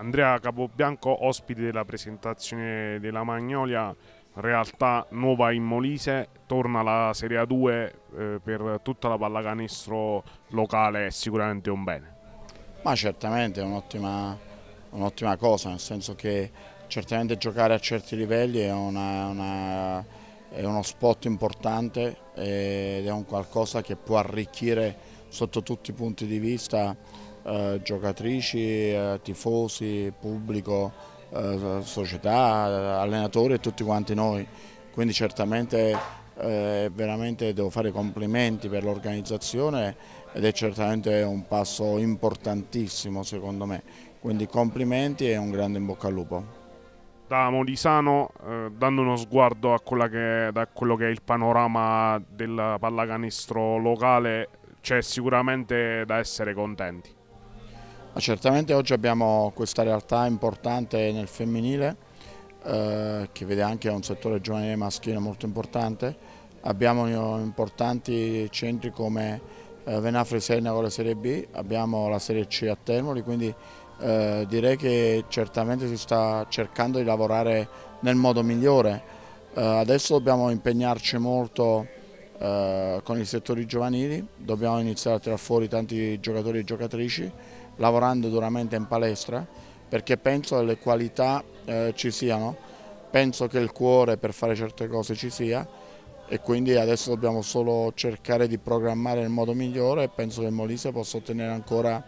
Andrea Capobianco, ospite della presentazione della Magnolia, realtà nuova in Molise, torna la Serie A2 eh, per tutta la pallacanestro locale, è sicuramente un bene. Ma certamente è un'ottima, un cosa, nel senso che certamente giocare a certi livelli è, una, una, è uno spot importante ed è un qualcosa che può arricchire sotto tutti i punti di vista eh, giocatrici, eh, tifosi, pubblico, eh, società, allenatori e tutti quanti noi. Quindi certamente veramente devo fare complimenti per l'organizzazione ed è certamente un passo importantissimo secondo me. Quindi complimenti e un grande in bocca al lupo da Molisano eh, dando uno sguardo a, che, a, quello che è il panorama del pallacanestro locale c'è sicuramente da essere contenti. Ma certamente oggi abbiamo questa realtà importante nel femminile eh, che vede anche un settore giovanile maschile molto importante. Abbiamo importanti centri come eh, Venafri Serna con la Serie B, abbiamo la Serie C a Termoli, quindi eh, direi che certamente si sta cercando di lavorare nel modo migliore. Eh, adesso dobbiamo impegnarci molto eh, con i settori giovanili, dobbiamo iniziare a tirare fuori tanti giocatori e giocatrici lavorando duramente in palestra perché penso che le qualità eh, ci siano, penso che il cuore per fare certe cose ci sia e quindi adesso dobbiamo solo cercare di programmare nel modo migliore e penso che Molise possa ottenere ancora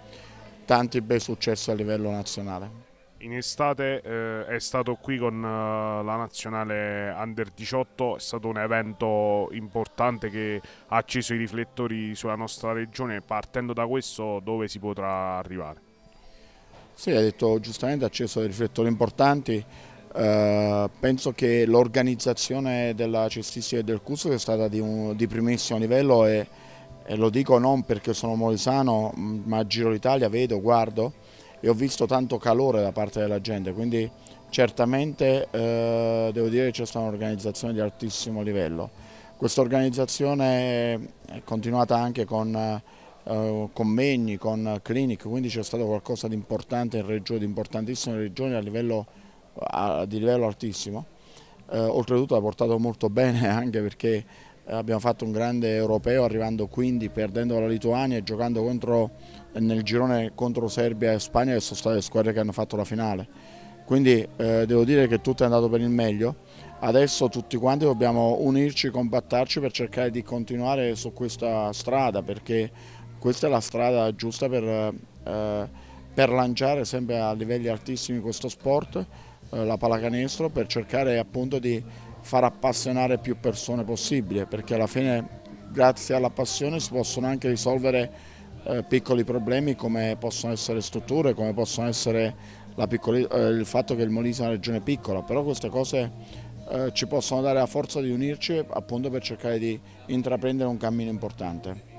tanti bei successi a livello nazionale in estate eh, è stato qui con eh, la nazionale under 18, è stato un evento importante che ha acceso i riflettori sulla nostra regione, partendo da questo dove si potrà arrivare? Sì, hai detto giustamente, ha acceso dei riflettori importanti, eh, penso che l'organizzazione della cestistica e del curso sia stata di, un, di primissimo livello e, e, lo dico non perché sono molisano, ma giro l'Italia, vedo, guardo e ho visto tanto calore da parte della gente, quindi certamente eh, devo dire che c'è stata un'organizzazione di altissimo livello. Questa organizzazione è continuata anche con eh, convegni, con clinic, quindi c'è stato qualcosa di importante in regione, di importantissimo in regione a livello, a, di livello altissimo. Eh, oltretutto ha portato molto bene anche perché eh, abbiamo fatto un grande europeo arrivando quindi perdendo la Lituania e giocando contro, nel girone contro Serbia e Spagna che sono state le squadre che hanno fatto la finale quindi eh, devo dire che tutto è andato per il meglio adesso tutti quanti dobbiamo unirci, combattarci per cercare di continuare su questa strada perché questa è la strada giusta per, eh, per lanciare sempre a livelli altissimi questo sport eh, la pallacanestro per cercare appunto di far appassionare più persone possibile perché alla fine grazie alla passione si possono anche risolvere eh, piccoli problemi come possono essere strutture, come possono essere piccoli, eh, il fatto che il Molise è una regione piccola, però queste cose eh, ci possono dare la forza di unirci appunto per cercare di intraprendere un cammino importante.